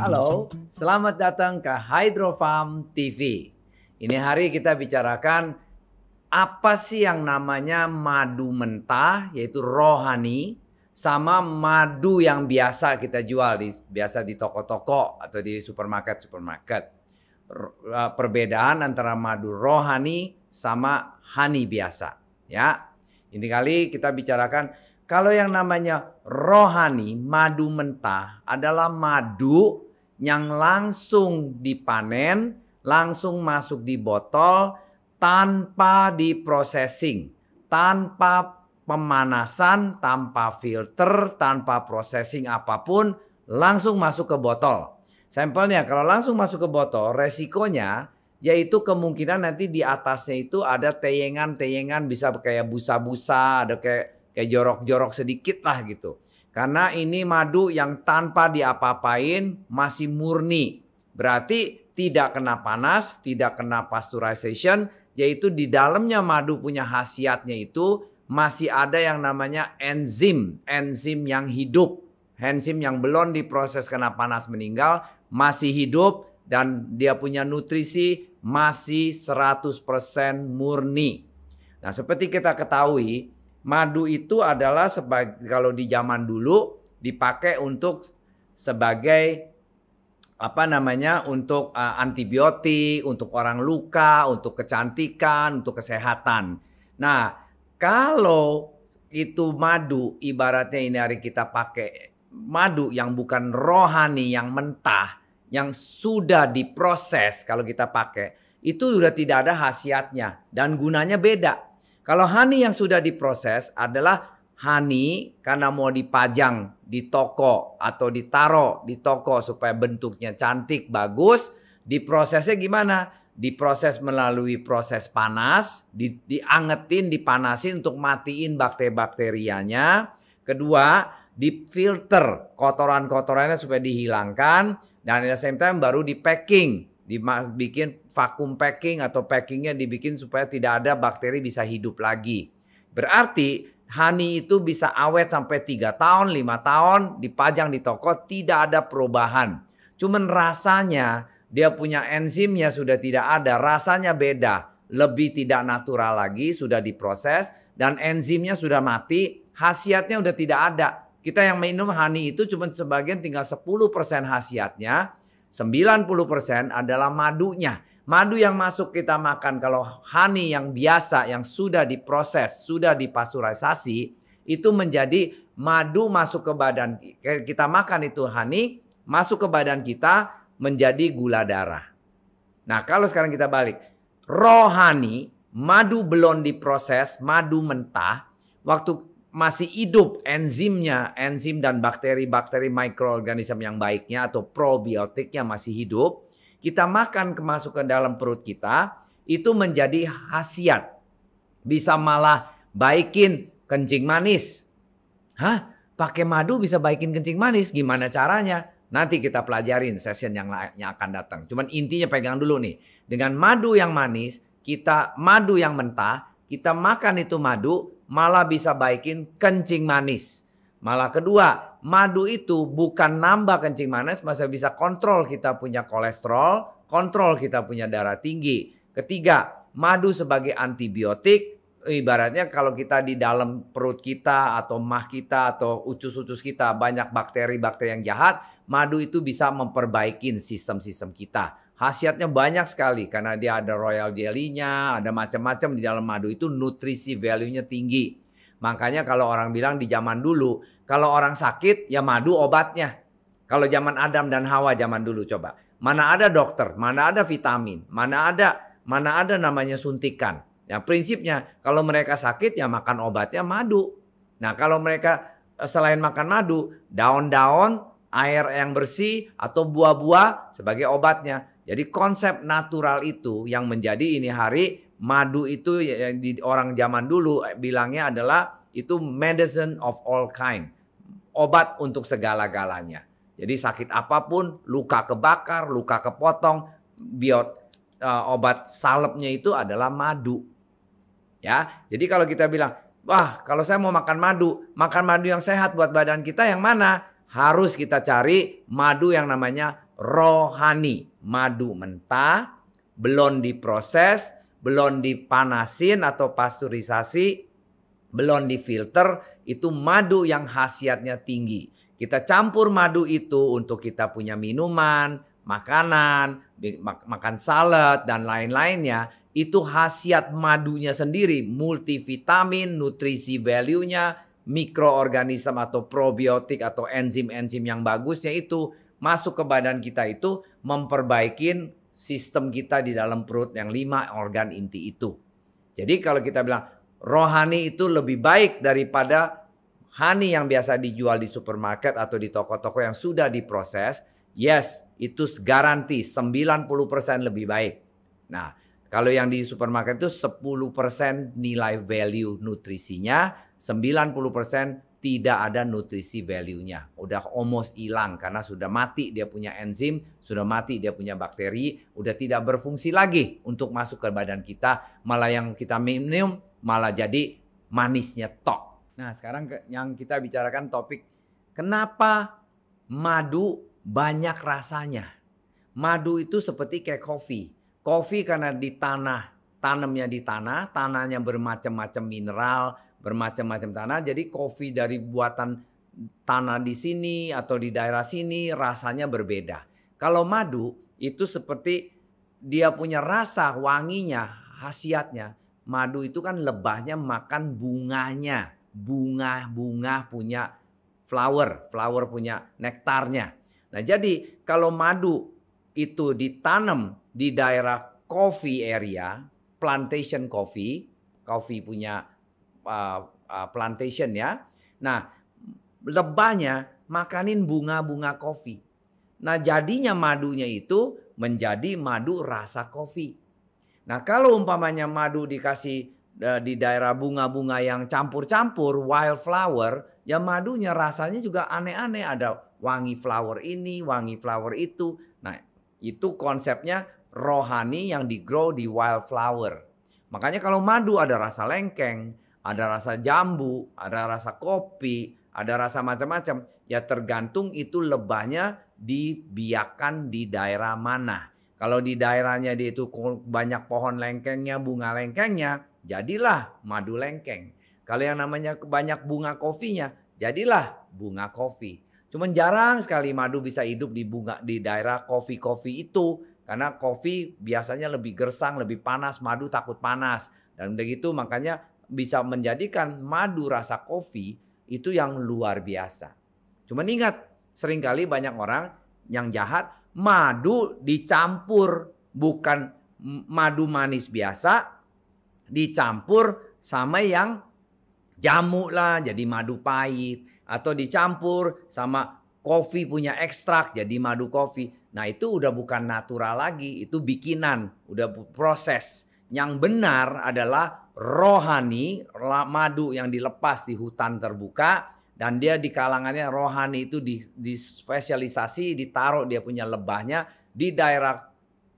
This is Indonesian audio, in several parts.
Halo, selamat datang ke Hydrofarm TV. Ini hari kita bicarakan apa sih yang namanya madu mentah yaitu rohani sama madu yang biasa kita jual di biasa di toko-toko atau di supermarket-supermarket. Eh, perbedaan antara madu rohani sama honey biasa, ya. Ini kali kita bicarakan kalau yang namanya rohani, madu mentah adalah madu yang langsung dipanen, langsung masuk di botol tanpa diprosesing, tanpa pemanasan, tanpa filter, tanpa processing apapun, langsung masuk ke botol. Sampelnya kalau langsung masuk ke botol, resikonya yaitu kemungkinan nanti di atasnya itu ada teyengan-teyengan bisa kayak busa-busa, ada kayak kayak jorok-jorok sedikit lah gitu. Karena ini madu yang tanpa diapa-apain masih murni. Berarti tidak kena panas, tidak kena pasteurization, yaitu di dalamnya madu punya khasiatnya itu masih ada yang namanya enzim, enzim yang hidup. Enzim yang belum diproses kena panas meninggal masih hidup dan dia punya nutrisi masih 100% murni. Nah, seperti kita ketahui, Madu itu adalah sebagai kalau di zaman dulu dipakai untuk sebagai apa namanya untuk uh, antibiotik, untuk orang luka, untuk kecantikan, untuk kesehatan. Nah, kalau itu madu ibaratnya ini hari kita pakai madu yang bukan rohani yang mentah yang sudah diproses kalau kita pakai itu sudah tidak ada khasiatnya dan gunanya beda kalau honey yang sudah diproses adalah honey karena mau dipajang di toko atau ditaro di toko supaya bentuknya cantik, bagus. Diprosesnya gimana? Diproses melalui proses panas, di, diangetin, dipanasin untuk matiin bakteri-bakterianya. Kedua, difilter kotoran-kotorannya supaya dihilangkan. Dan at the same time baru di packing dibikin vakum packing atau packingnya dibikin supaya tidak ada bakteri bisa hidup lagi. Berarti honey itu bisa awet sampai 3 tahun, 5 tahun, dipajang di toko tidak ada perubahan. Cuman rasanya dia punya enzimnya sudah tidak ada, rasanya beda, lebih tidak natural lagi, sudah diproses dan enzimnya sudah mati, khasiatnya sudah tidak ada. Kita yang minum honey itu cuma sebagian tinggal 10% khasiatnya, 90% adalah madunya. Madu yang masuk kita makan kalau honey yang biasa yang sudah diproses, sudah dipasturisasi itu menjadi madu masuk ke badan kita makan itu honey masuk ke badan kita menjadi gula darah. Nah, kalau sekarang kita balik, rohani madu belum diproses, madu mentah, waktu masih hidup enzimnya, enzim dan bakteri-bakteri mikroorganisme yang baiknya atau probiotiknya masih hidup, kita makan kemasukan dalam perut kita, itu menjadi khasiat. Bisa malah baikin kencing manis. Hah? Pakai madu bisa baikin kencing manis? Gimana caranya? Nanti kita pelajarin session yang, yang akan datang. Cuman intinya pegang dulu nih. Dengan madu yang manis, kita madu yang mentah, kita makan itu madu, malah bisa baikin kencing manis. Malah kedua, madu itu bukan nambah kencing manis, masa bisa kontrol kita punya kolesterol, kontrol kita punya darah tinggi. Ketiga, madu sebagai antibiotik, ibaratnya kalau kita di dalam perut kita atau mah kita atau ucus-ucus kita banyak bakteri-bakteri yang jahat, madu itu bisa memperbaiki sistem-sistem kita Khasiatnya banyak sekali karena dia ada royal jelly-nya, ada macam-macam di dalam madu itu nutrisi value-nya tinggi. Makanya kalau orang bilang di zaman dulu, kalau orang sakit ya madu obatnya. Kalau zaman Adam dan Hawa zaman dulu coba. Mana ada dokter, mana ada vitamin, mana ada mana ada namanya suntikan. Ya prinsipnya kalau mereka sakit ya makan obatnya madu. Nah, kalau mereka eh, selain makan madu, daun-daun air yang bersih atau buah-buah sebagai obatnya. Jadi konsep natural itu yang menjadi ini hari madu itu ya, yang di orang zaman dulu eh, bilangnya adalah itu medicine of all kind. Obat untuk segala-galanya. Jadi sakit apapun, luka kebakar, luka kepotong, biot uh, obat salepnya itu adalah madu. Ya. Jadi kalau kita bilang, "Wah, kalau saya mau makan madu, makan madu yang sehat buat badan kita yang mana?" harus kita cari madu yang namanya rohani. Madu mentah, belum diproses, belum dipanasin atau pasteurisasi, belum difilter, itu madu yang khasiatnya tinggi. Kita campur madu itu untuk kita punya minuman, makanan, mak makan salad dan lain-lainnya. Itu khasiat madunya sendiri, multivitamin, nutrisi value-nya, mikroorganisme atau probiotik atau enzim-enzim yang bagusnya itu masuk ke badan kita itu memperbaikin sistem kita di dalam perut yang lima organ inti itu. Jadi kalau kita bilang rohani itu lebih baik daripada hani yang biasa dijual di supermarket atau di toko-toko yang sudah diproses, yes, itu garanti 90% lebih baik. Nah, kalau yang di supermarket itu 10% nilai value nutrisinya, 90% tidak ada nutrisi value-nya. Udah almost hilang karena sudah mati dia punya enzim, sudah mati dia punya bakteri, udah tidak berfungsi lagi untuk masuk ke badan kita. Malah yang kita minum malah jadi manisnya tok. Nah sekarang yang kita bicarakan topik kenapa madu banyak rasanya. Madu itu seperti kayak kopi. Kopi karena di tanah, tanamnya di tanah, tanahnya bermacam-macam mineral, bermacam-macam tanah. Jadi kopi dari buatan tanah di sini atau di daerah sini rasanya berbeda. Kalau madu itu seperti dia punya rasa wanginya, khasiatnya. Madu itu kan lebahnya makan bunganya. Bunga-bunga punya flower, flower punya nektarnya. Nah, jadi kalau madu itu ditanam di daerah coffee area, plantation coffee, coffee punya uh, uh, plantation ya. Nah, lebahnya makanin bunga-bunga kopi. Nah, jadinya madunya itu menjadi madu rasa kopi. Nah, kalau umpamanya madu dikasih uh, di daerah bunga-bunga yang campur-campur, wildflower, ya madunya rasanya juga aneh-aneh. Ada wangi flower ini, wangi flower itu. Nah, itu konsepnya rohani yang di grow di wildflower. Makanya kalau madu ada rasa lengkeng, ada rasa jambu, ada rasa kopi, ada rasa macam-macam. Ya tergantung itu lebahnya dibiakan di daerah mana. Kalau di daerahnya dia itu banyak pohon lengkengnya, bunga lengkengnya, jadilah madu lengkeng. Kalau yang namanya banyak bunga kofinya, jadilah bunga kopi. Cuman jarang sekali madu bisa hidup di bunga di daerah kopi-kopi itu karena kopi biasanya lebih gersang, lebih panas, madu takut panas. Dan udah gitu makanya bisa menjadikan madu rasa kopi itu yang luar biasa. Cuman ingat, seringkali banyak orang yang jahat madu dicampur bukan madu manis biasa dicampur sama yang jamu lah jadi madu pahit atau dicampur sama kopi punya ekstrak jadi madu kopi. Nah, itu udah bukan natural lagi, itu bikinan, udah proses. Yang benar adalah rohani, madu yang dilepas di hutan terbuka dan dia di kalangannya rohani itu di, di spesialisasi ditaruh dia punya lebahnya di daerah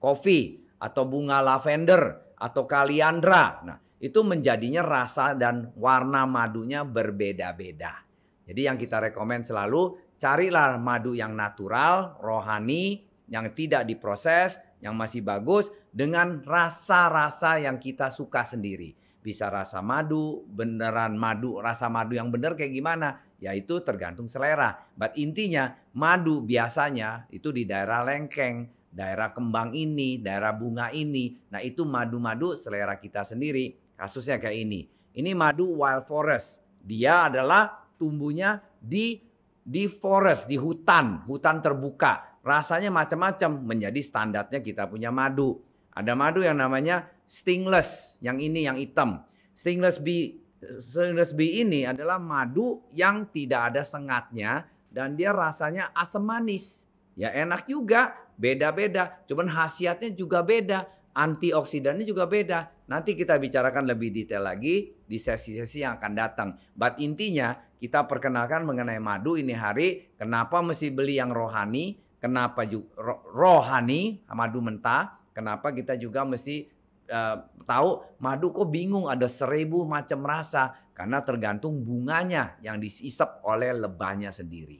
kopi atau bunga lavender atau kaliandra. Nah, itu menjadinya rasa dan warna madunya berbeda-beda. Jadi yang kita rekomend selalu carilah madu yang natural, rohani, yang tidak diproses, yang masih bagus dengan rasa-rasa yang kita suka sendiri bisa rasa madu, beneran madu, rasa madu yang bener kayak gimana? Yaitu tergantung selera. But intinya madu biasanya itu di daerah lengkeng, daerah kembang ini, daerah bunga ini. Nah itu madu-madu selera kita sendiri. Kasusnya kayak ini. Ini madu wild forest. Dia adalah tumbuhnya di di forest, di hutan, hutan terbuka. Rasanya macam-macam menjadi standarnya kita punya madu. Ada madu yang namanya Stingless yang ini yang hitam. Stingless B Stingless B ini adalah madu yang tidak ada sengatnya dan dia rasanya asam manis. Ya enak juga, beda-beda, cuman khasiatnya juga beda, antioksidannya juga beda. Nanti kita bicarakan lebih detail lagi di sesi-sesi yang akan datang. But intinya kita perkenalkan mengenai madu ini hari, kenapa mesti beli yang rohani, kenapa juga rohani madu mentah, kenapa kita juga mesti uh, tahu madu kok bingung ada seribu macam rasa karena tergantung bunganya yang disisap oleh lebahnya sendiri.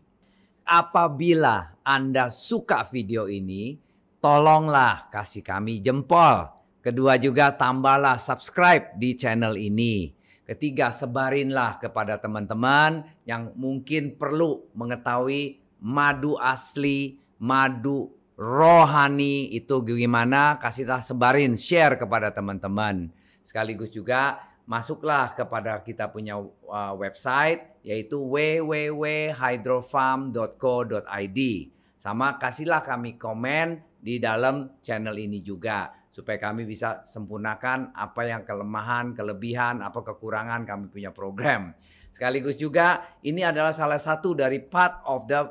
Apabila Anda suka video ini, tolonglah kasih kami jempol. Kedua juga tambahlah subscribe di channel ini. Ketiga, sebarinlah kepada teman-teman yang mungkin perlu mengetahui madu asli, madu rohani itu gimana kasihlah sebarin share kepada teman-teman sekaligus juga masuklah kepada kita punya uh, website yaitu www.hydrofarm.co.id sama kasihlah kami komen di dalam channel ini juga supaya kami bisa sempurnakan apa yang kelemahan, kelebihan, apa kekurangan kami punya program. Sekaligus juga ini adalah salah satu dari part of the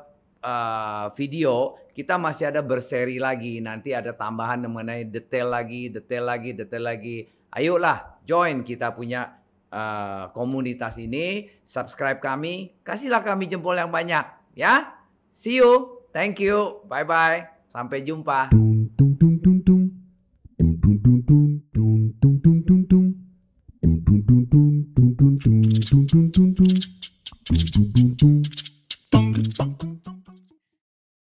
uh, video kita masih ada berseri lagi, nanti ada tambahan mengenai detail lagi, detail lagi, detail lagi. Ayolah join kita punya uh, komunitas ini, subscribe kami, kasihlah kami jempol yang banyak ya. See you, thank you, bye bye, sampai jumpa.